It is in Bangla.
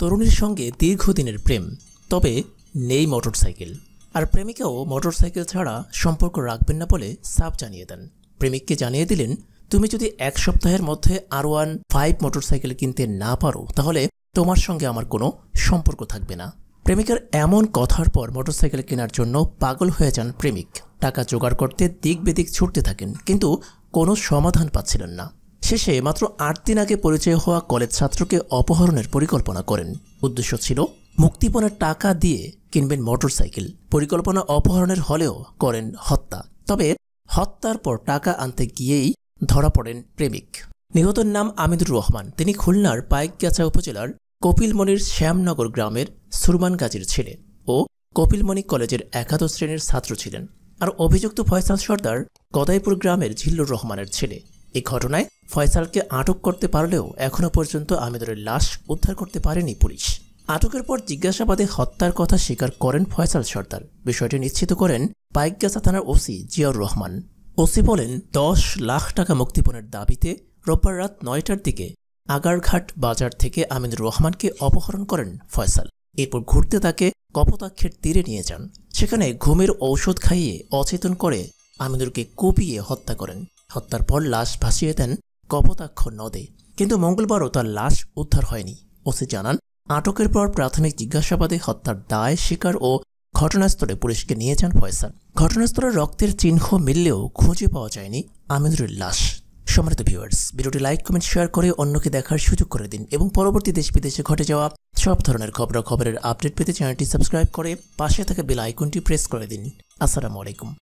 তরুণীর সঙ্গে দীর্ঘদিনের প্রেম তবে নেই মোটরসাইকেল আর প্রেমিকাও মোটরসাইকেল ছাড়া সম্পর্ক রাখবেন না বলে সাফ জানিয়ে দেন প্রেমিককে জানিয়ে দিলেন তুমি যদি এক সপ্তাহের মধ্যে আর ওয়ান ফাইভ মোটরসাইকেল কিনতে না পারো তাহলে তোমার সঙ্গে আমার কোনো সম্পর্ক থাকবে না প্রেমিকার এমন কথার পর মোটরসাইকেল কেনার জন্য পাগল হয়ে যান প্রেমিক টাকা জোগাড় করতে দিক বেদিক ছুটতে থাকেন কিন্তু কোনো সমাধান পাচ্ছিলেন না শেষে মাত্র আট দিন আগে পরিচয় হওয়া কলেজ ছাত্রকে অপহরণের পরিকল্পনা করেন উদ্দেশ্য ছিল মুক্তিপণের টাকা দিয়ে কিনবেন মোটরসাইকেল পরিকল্পনা অপহরণের হলেও করেন হত্যা তবে হত্যার পর টাকা আনতে গিয়েই ধরা পড়েন প্রেমিক নিহতর নাম আমিদুর রহমান তিনি খুলনার পাইকগাছা উপজেলার কপিলমণির শ্যামনগর গ্রামের সুরমান গাজীর ছেলে ও কপিলমণি কলেজের একাদশ শ্রেণীর ছাত্র ছিলেন আর অভিযুক্ত ফয়সাল সর্দার গদাইপুর গ্রামের ঝিল্লুর রহমানের ছেলে এই ঘটনায় ফয়সালকে আটক করতে পারলেও এখনও পর্যন্ত আমেদরের লাশ উদ্ধার করতে পারেনি পুলিশ আটকের পর জিজ্ঞাসাবাদে হত্যার কথা স্বীকার করেন ফয়সাল সর্দার বিষয়টি নিশ্চিত করেন পাইকগাছা থানার ওসি জিয়াউর রহমান ওসি বলেন দশ লাখ টাকা মুক্তিপণের দাবিতে রোববার রাত নয়টার দিকে আগারঘাট বাজার থেকে আমিনুর রহমানকে অপহরণ করেন ফয়সাল এরপর ঘুরতে তাকে কপোতাক্ষের তীরে নিয়ে যান সেখানে ঘুমের ঔষধ খাইয়ে অচেতন করে আমিনুরকে কুপিয়ে হত্যা করেন হত্যার পর লাশ ভাসিয়ে দেন কপতাক্ষ নদে কিন্তু মঙ্গলবারও তার লাশ উদ্ধার হয়নি ওসি জানান আটকের পর প্রাথমিক জিজ্ঞাসাবাদে হত্যার দায় শিকার ও ঘটনাস্থলে পুলিশকে নিয়ে যান ফয়সাল ঘটনাস্থলে রক্তের চিহ্ন মিললেও খুঁজে পাওয়া যায়নি আমিনুরের লাশ সমৃদ্ধ ভিউয়ার্স ভিডিওটি লাইক কমেন্ট শেয়ার করে অন্যকে দেখার সুযোগ করে দিন এবং পরবর্তী দেশ বিদেশে ঘটে যাওয়া সব ধরনের খবরাখবরের আপডেট পেতে চ্যানেলটি সাবস্ক্রাইব করে পাশে থাকা বেল আইকনটি প্রেস করে দিন আসসালামু আলাইকুম